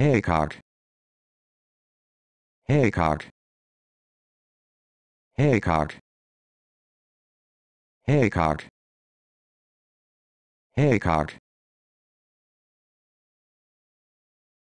Hey cock. Hey cock. Hey cock. Hey cock. Hey cock.